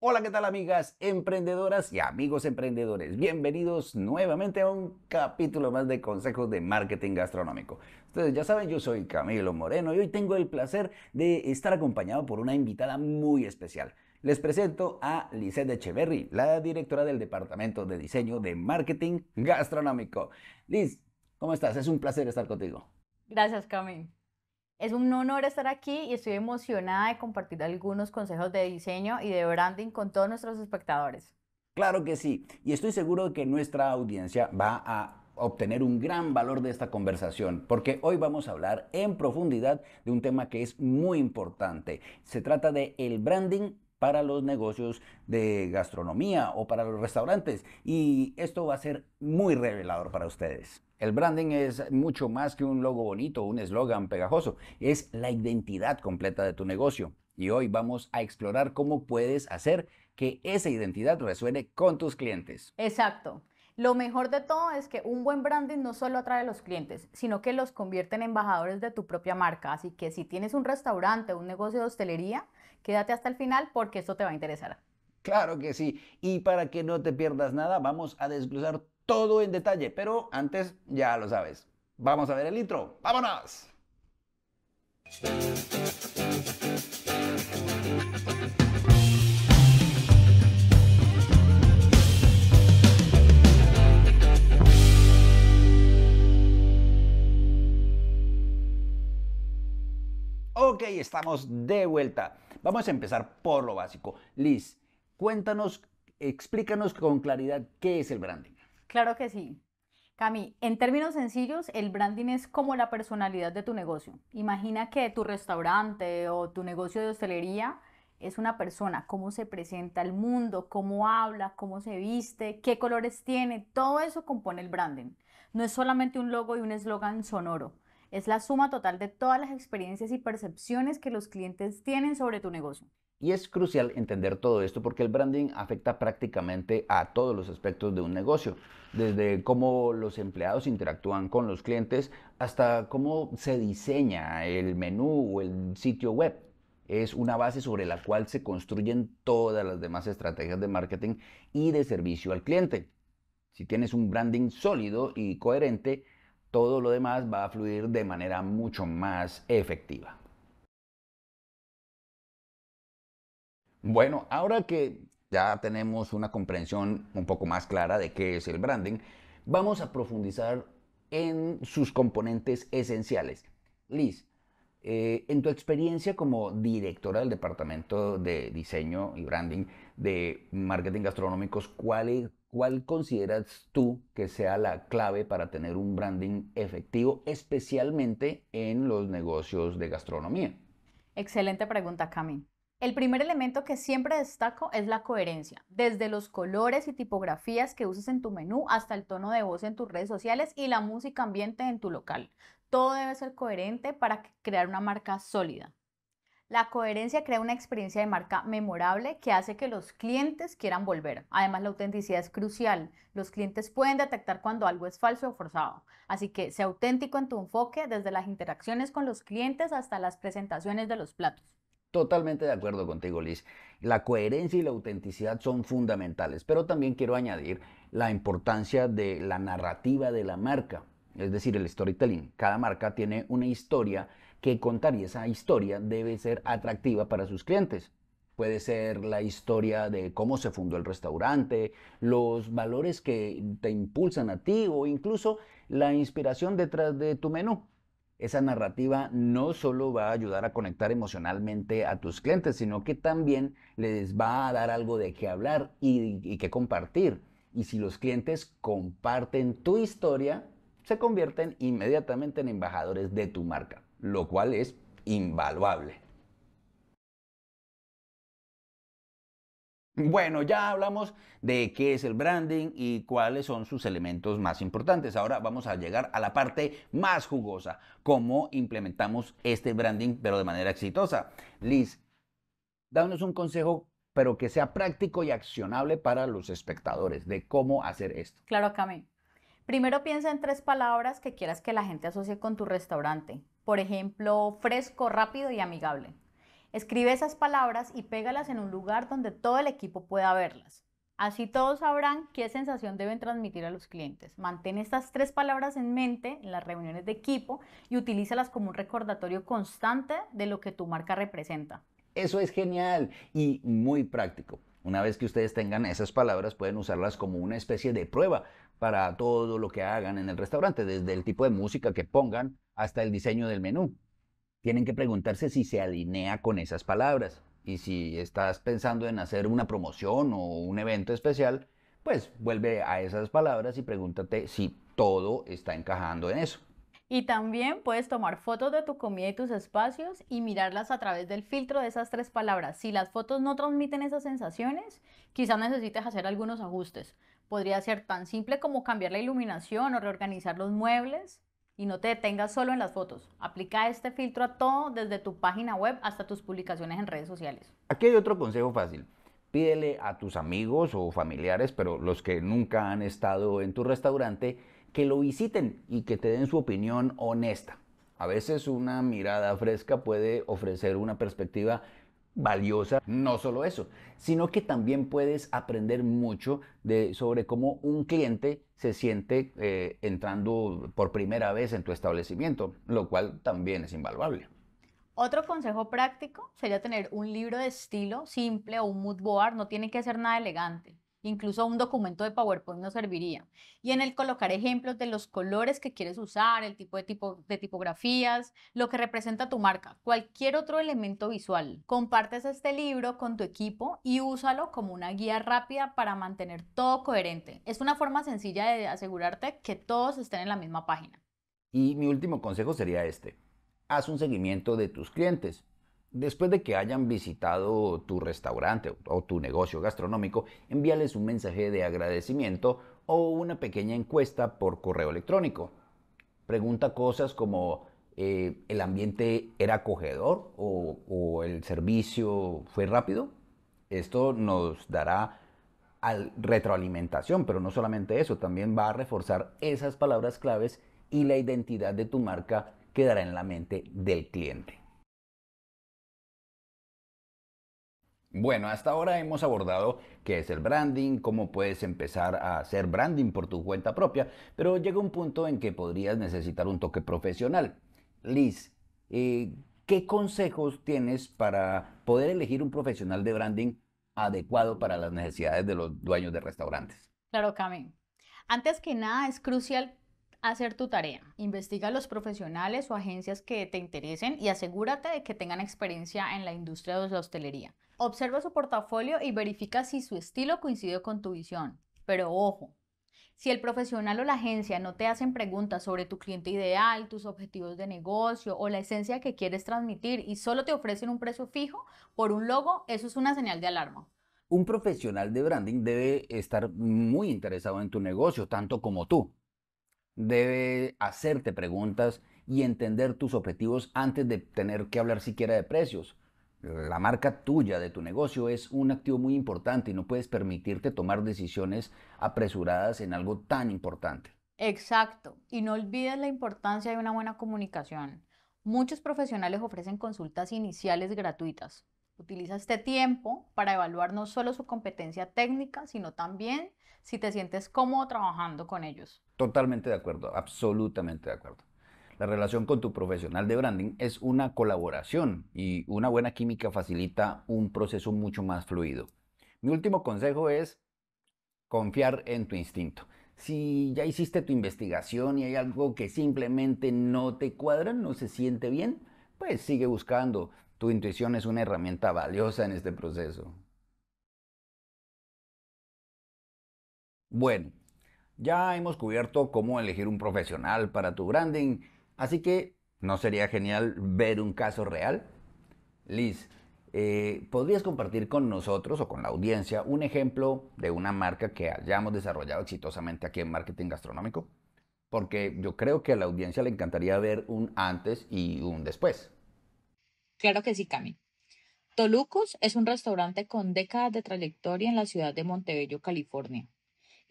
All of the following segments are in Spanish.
Hola, ¿qué tal amigas emprendedoras y amigos emprendedores? Bienvenidos nuevamente a un capítulo más de consejos de marketing gastronómico. Ustedes ya saben, yo soy Camilo Moreno y hoy tengo el placer de estar acompañado por una invitada muy especial. Les presento a Lisette Echeverry, la directora del Departamento de Diseño de Marketing Gastronómico. Liz, ¿cómo estás? Es un placer estar contigo. Gracias, Camilo. Es un honor estar aquí y estoy emocionada de compartir algunos consejos de diseño y de branding con todos nuestros espectadores. Claro que sí, y estoy seguro de que nuestra audiencia va a obtener un gran valor de esta conversación, porque hoy vamos a hablar en profundidad de un tema que es muy importante. Se trata de el branding para los negocios de gastronomía o para los restaurantes y esto va a ser muy revelador para ustedes. El branding es mucho más que un logo bonito, un eslogan pegajoso, es la identidad completa de tu negocio. Y hoy vamos a explorar cómo puedes hacer que esa identidad resuene con tus clientes. Exacto. Lo mejor de todo es que un buen branding no solo atrae a los clientes, sino que los convierte en embajadores de tu propia marca. Así que si tienes un restaurante o un negocio de hostelería, quédate hasta el final porque esto te va a interesar. Claro que sí. Y para que no te pierdas nada, vamos a desglosar todo en detalle, pero antes ya lo sabes. Vamos a ver el intro. ¡Vámonos! Ok, estamos de vuelta. Vamos a empezar por lo básico. Liz, cuéntanos, explícanos con claridad qué es el branding. Claro que sí. Cami, en términos sencillos, el branding es como la personalidad de tu negocio. Imagina que tu restaurante o tu negocio de hostelería es una persona, cómo se presenta al mundo, cómo habla, cómo se viste, qué colores tiene, todo eso compone el branding. No es solamente un logo y un eslogan sonoro, es la suma total de todas las experiencias y percepciones que los clientes tienen sobre tu negocio. Y es crucial entender todo esto porque el branding afecta prácticamente a todos los aspectos de un negocio, desde cómo los empleados interactúan con los clientes hasta cómo se diseña el menú o el sitio web. Es una base sobre la cual se construyen todas las demás estrategias de marketing y de servicio al cliente. Si tienes un branding sólido y coherente, todo lo demás va a fluir de manera mucho más efectiva. Bueno, ahora que ya tenemos una comprensión un poco más clara de qué es el branding, vamos a profundizar en sus componentes esenciales. Liz, eh, en tu experiencia como directora del Departamento de Diseño y Branding de Marketing Gastronómicos, ¿cuál, ¿cuál consideras tú que sea la clave para tener un branding efectivo, especialmente en los negocios de gastronomía? Excelente pregunta, Cami. El primer elemento que siempre destaco es la coherencia, desde los colores y tipografías que uses en tu menú hasta el tono de voz en tus redes sociales y la música ambiente en tu local. Todo debe ser coherente para crear una marca sólida. La coherencia crea una experiencia de marca memorable que hace que los clientes quieran volver. Además, la autenticidad es crucial. Los clientes pueden detectar cuando algo es falso o forzado. Así que sea auténtico en tu enfoque desde las interacciones con los clientes hasta las presentaciones de los platos. Totalmente de acuerdo contigo, Liz. La coherencia y la autenticidad son fundamentales, pero también quiero añadir la importancia de la narrativa de la marca, es decir, el storytelling. Cada marca tiene una historia que contar y esa historia debe ser atractiva para sus clientes. Puede ser la historia de cómo se fundó el restaurante, los valores que te impulsan a ti o incluso la inspiración detrás de tu menú. Esa narrativa no solo va a ayudar a conectar emocionalmente a tus clientes, sino que también les va a dar algo de qué hablar y, qué compartir. Y si los clientes comparten tu historia, se convierten inmediatamente en embajadores de tu marca, lo cual es invaluable. Bueno, ya hablamos de qué es el branding y cuáles son sus elementos más importantes. Ahora vamos a llegar a la parte más jugosa, cómo implementamos este branding pero de manera exitosa. Liz, danos un consejo pero que sea práctico y accionable para los espectadores de cómo hacer esto. Claro, Cami. Primero piensa en tres palabras que quieras que la gente asocie con tu restaurante. Por ejemplo, fresco, rápido y amigable. Escribe esas palabras y pégalas en un lugar donde todo el equipo pueda verlas. Así todos sabrán qué sensación deben transmitir a los clientes. Mantén estas tres palabras en mente en las reuniones de equipo y utilízalas como un recordatorio constante de lo que tu marca representa. Eso es genial y muy práctico. Una vez que ustedes tengan esas palabras, pueden usarlas como una especie de prueba para todo lo que hagan en el restaurante, desde el tipo de música que pongan hasta el diseño del menú tienen que preguntarse si se alinea con esas palabras. Y si estás pensando en hacer una promoción o un evento especial, pues vuelve a esas palabras y pregúntate si todo está encajando en eso. Y también puedes tomar fotos de tu comida y tus espacios y mirarlas a través del filtro de esas tres palabras. Si las fotos no transmiten esas sensaciones, quizás necesites hacer algunos ajustes. Podría ser tan simple como cambiar la iluminación o reorganizar los muebles y no te detengas solo en las fotos. Aplica este filtro a todo, desde tu página web hasta tus publicaciones en redes sociales. Aquí hay otro consejo fácil. Pídele a tus amigos o familiares, pero los que nunca han estado en tu restaurante, que lo visiten y que te den su opinión honesta. A veces una mirada fresca puede ofrecer una perspectiva valiosa. No solo eso, sino que también puedes aprender mucho de, sobre cómo un cliente se siente eh, entrando por primera vez en tu establecimiento, lo cual también es invaluable. Otro consejo práctico sería tener un libro de estilo simple o un mood board, no tiene que ser nada elegante. Incluso un documento de PowerPoint nos serviría. Y en el colocar ejemplos de los colores que quieres usar, el tipo de, tipo de tipografías, lo que representa tu marca, cualquier otro elemento visual. Compartes este libro con tu equipo y úsalo como una guía rápida para mantener todo coherente. Es una forma sencilla de asegurarte que todos estén en la misma página. Y mi último consejo sería este. Haz un seguimiento de tus clientes. Después de que hayan visitado tu restaurante o tu negocio gastronómico, envíales un mensaje de agradecimiento o una pequeña encuesta por correo electrónico. Pregunta cosas como eh, ¿el ambiente era acogedor o, el servicio fue rápido? Esto nos dará retroalimentación, pero no solamente eso, también va a reforzar esas palabras claves y la identidad de tu marca quedará en la mente del cliente. Bueno, hasta ahora hemos abordado qué es el branding, cómo puedes empezar a hacer branding por tu cuenta propia, pero llega un punto en que podrías necesitar un toque profesional. Liz, eh, ¿qué consejos tienes para poder elegir un profesional de branding adecuado para las necesidades de los dueños de restaurantes? Claro, Cami. Antes que nada, es crucial hacer tu tarea. Investiga a los profesionales o agencias que te interesen y asegúrate de que tengan experiencia en la industria de la hostelería. Observa su portafolio y verifica si su estilo coincide con tu visión. Pero ojo, si el profesional o la agencia no te hacen preguntas sobre tu cliente ideal, tus objetivos de negocio o la esencia que quieres transmitir y solo te ofrecen un precio fijo por un logo, eso es una señal de alarma. Un profesional de branding debe estar muy interesado en tu negocio, tanto como tú. Debe hacerte preguntas y entender tus objetivos antes de tener que hablar siquiera de precios. La marca tuya de tu negocio es un activo muy importante y no puedes permitirte tomar decisiones apresuradas en algo tan importante. Exacto. Y no olvides la importancia de una buena comunicación. Muchos profesionales ofrecen consultas iniciales gratuitas. Utiliza este tiempo para evaluar no solo su competencia técnica, sino también si te sientes cómodo trabajando con ellos. Totalmente de acuerdo, absolutamente de acuerdo. La relación con tu profesional de branding es una colaboración y una buena química facilita un proceso mucho más fluido. Mi último consejo es confiar en tu instinto. Si ya hiciste tu investigación y hay algo que simplemente no te cuadra, no se siente bien, pues sigue buscando. Tu intuición es una herramienta valiosa en este proceso. Bueno, ya hemos cubierto cómo elegir un profesional para tu branding Así que, ¿no sería genial ver un caso real? Liz, eh, ¿podrías compartir con nosotros o con la audiencia un ejemplo de una marca que hayamos desarrollado exitosamente aquí en marketing gastronómico? Porque yo creo que a la audiencia le encantaría ver un antes y un después. Claro que sí, Cami. Tolucos es un restaurante con décadas de trayectoria en la ciudad de Montebello, California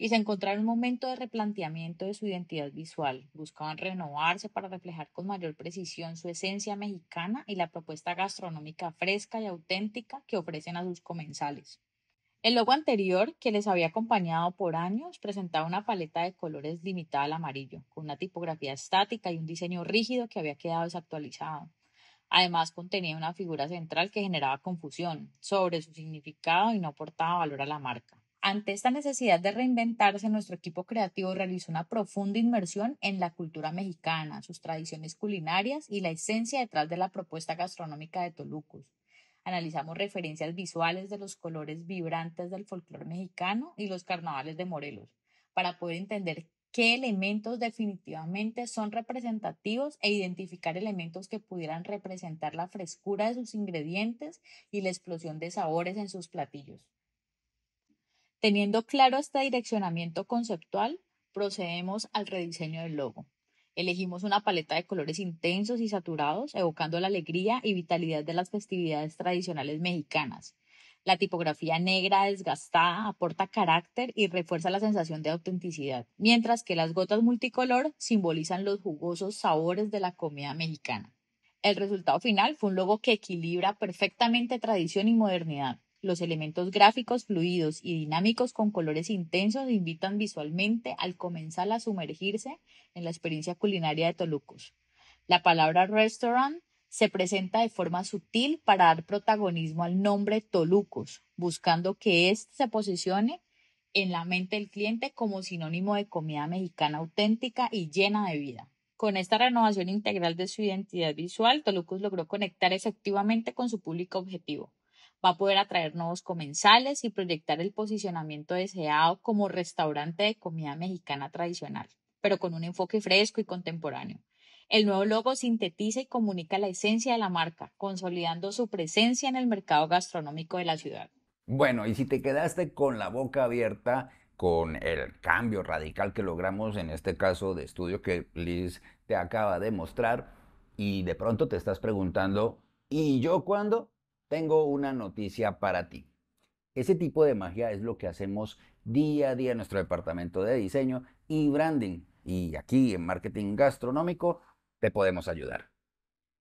y se en un momento de replanteamiento de su identidad visual. Buscaban renovarse para reflejar con mayor precisión su esencia mexicana y la propuesta gastronómica fresca y auténtica que ofrecen a sus comensales. El logo anterior, que les había acompañado por años, presentaba una paleta de colores limitada al amarillo, con una tipografía estática y un diseño rígido que había quedado desactualizado. Además, contenía una figura central que generaba confusión sobre su significado y no aportaba valor a la marca. Ante esta necesidad de reinventarse, nuestro equipo creativo realizó una profunda inmersión en la cultura mexicana, sus tradiciones culinarias y la esencia detrás de la propuesta gastronómica de Tolucos. Analizamos referencias visuales de los colores vibrantes del folclore mexicano y los carnavales de Morelos, para poder entender qué elementos definitivamente son representativos e identificar elementos que pudieran representar la frescura de sus ingredientes y la explosión de sabores en sus platillos. Teniendo claro este direccionamiento conceptual, procedemos al rediseño del logo. Elegimos una paleta de colores intensos y saturados, evocando la alegría y vitalidad de las festividades tradicionales mexicanas. La tipografía negra desgastada aporta carácter y refuerza la sensación de autenticidad, mientras que las gotas multicolor simbolizan los jugosos sabores de la comida mexicana. El resultado final fue un logo que equilibra perfectamente tradición y modernidad, los elementos gráficos fluidos y dinámicos con colores intensos invitan visualmente al comensal a sumergirse en la experiencia culinaria de Tolucos. La palabra restaurant se presenta de forma sutil para dar protagonismo al nombre Tolucos, buscando que éste se posicione en la mente del cliente como sinónimo de comida mexicana auténtica y llena de vida. Con esta renovación integral de su identidad visual, Tolucos logró conectar efectivamente con su público objetivo, va a poder atraer nuevos comensales y proyectar el posicionamiento deseado como restaurante de comida mexicana tradicional, pero con un enfoque fresco y contemporáneo. El nuevo logo sintetiza y comunica la esencia de la marca, consolidando su presencia en el mercado gastronómico de la ciudad. Bueno, y si te quedaste con la boca abierta con el cambio radical que logramos en este caso de estudio que Liz te acaba de mostrar, y de pronto te estás preguntando, ¿y yo cuándo? tengo una noticia para ti. Ese tipo de magia es lo que hacemos día a día en nuestro departamento de diseño y branding. Y aquí en marketing gastronómico te podemos ayudar.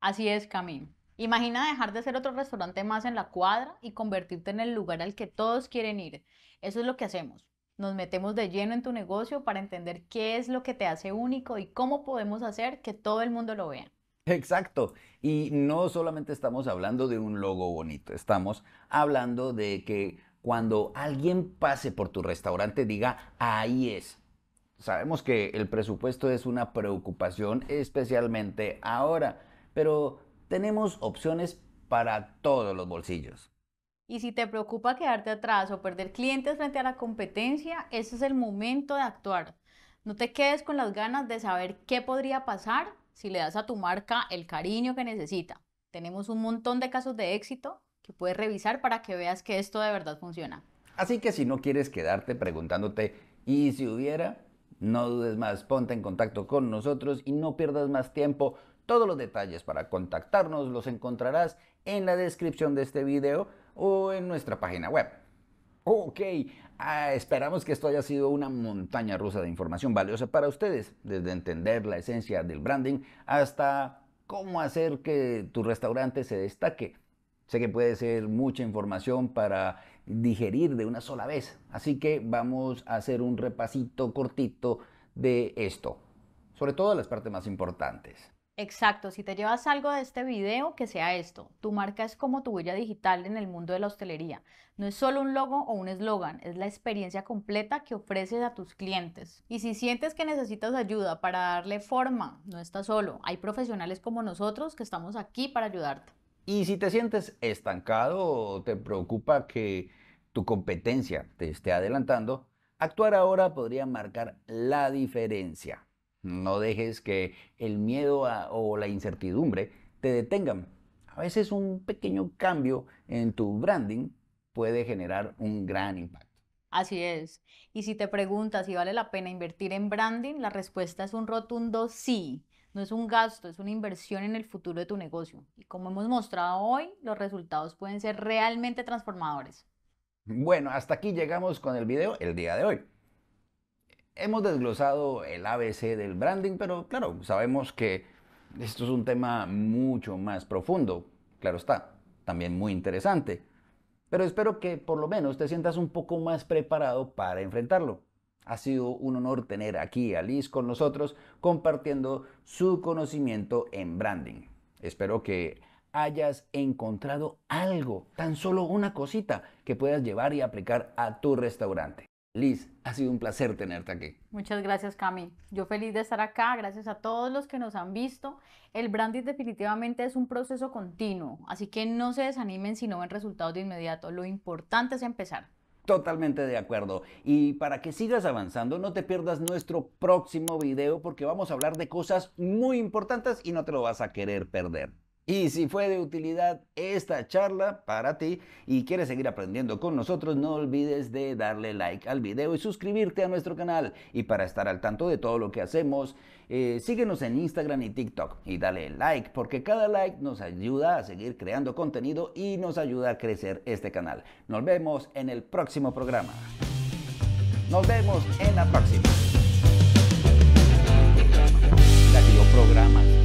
Así es, Camino. Imagina dejar de ser otro restaurante más en la cuadra y convertirte en el lugar al que todos quieren ir. Eso es lo que hacemos. Nos metemos de lleno en tu negocio para entender qué es lo que te hace único y cómo podemos hacer que todo el mundo lo vea. Exacto. Y no solamente estamos hablando de un logo bonito, estamos hablando de que cuando alguien pase por tu restaurante diga, ahí es. Sabemos que el presupuesto es una preocupación, especialmente ahora, pero tenemos opciones para todos los bolsillos. Y si te preocupa quedarte atrás o perder clientes frente a la competencia, ese es el momento de actuar. No te quedes con las ganas de saber qué podría pasar si le das a tu marca el cariño que necesita. Tenemos un montón de casos de éxito que puedes revisar para que veas que esto de verdad funciona. Así que si no quieres quedarte preguntándote, ¿y si hubiera? No dudes más, ponte en contacto con nosotros y no pierdas más tiempo. Todos los detalles para contactarnos los encontrarás en la descripción de este video o en nuestra página web. Ok, Ah, esperamos que esto haya sido una montaña rusa de información valiosa para ustedes, desde entender la esencia del branding hasta cómo hacer que tu restaurante se destaque. Sé que puede ser mucha información para digerir de una sola vez, así que vamos a hacer un repasito cortito de esto, sobre todo las partes más importantes. Exacto, si te llevas algo de este video, que sea esto. Tu marca es como tu huella digital en el mundo de la hostelería. No es solo un logo o un eslogan, es la experiencia completa que ofreces a tus clientes. Y si sientes que necesitas ayuda para darle forma, no estás solo. Hay profesionales como nosotros que estamos aquí para ayudarte. Y si te sientes estancado o te preocupa que tu competencia te esté adelantando, actuar ahora podría marcar la diferencia. No dejes que el miedo o la incertidumbre te detengan. A veces un pequeño cambio en tu branding puede generar un gran impacto. Así es. Y si te preguntas si vale la pena invertir en branding, la respuesta es un rotundo sí. No es un gasto, es una inversión en el futuro de tu negocio. Y como hemos mostrado hoy, los resultados pueden ser realmente transformadores. Bueno, hasta aquí llegamos con el video el día de hoy. Hemos desglosado el ABC del branding, pero claro, sabemos que esto es un tema mucho más profundo, claro está, también muy interesante. Pero espero que por lo menos te sientas un poco más preparado para enfrentarlo. Ha sido un honor tener aquí a Liz con nosotros compartiendo su conocimiento en branding. Espero que hayas encontrado algo, tan solo una cosita que puedas llevar y aplicar a tu restaurante. Liz, ha sido un placer tenerte aquí. Muchas gracias, Cami. Yo feliz de estar acá. Gracias a todos los que nos han visto. El branding definitivamente es un proceso continuo, así que no se desanimen si no ven resultados de inmediato. Lo importante es empezar. Totalmente de acuerdo. Y para que sigas avanzando, no te pierdas nuestro próximo video porque vamos a hablar de cosas muy importantes y no te lo vas a querer perder. Y si fue de utilidad esta charla para ti y quieres seguir aprendiendo con nosotros, no olvides de darle like al video y suscribirte a nuestro canal. Y para estar al tanto de todo lo que hacemos, eh, síguenos en Instagram y TikTok y dale like porque cada like nos ayuda a seguir creando contenido y nos ayuda a crecer este canal. Nos vemos en el próximo programa. Nos vemos en la próxima. La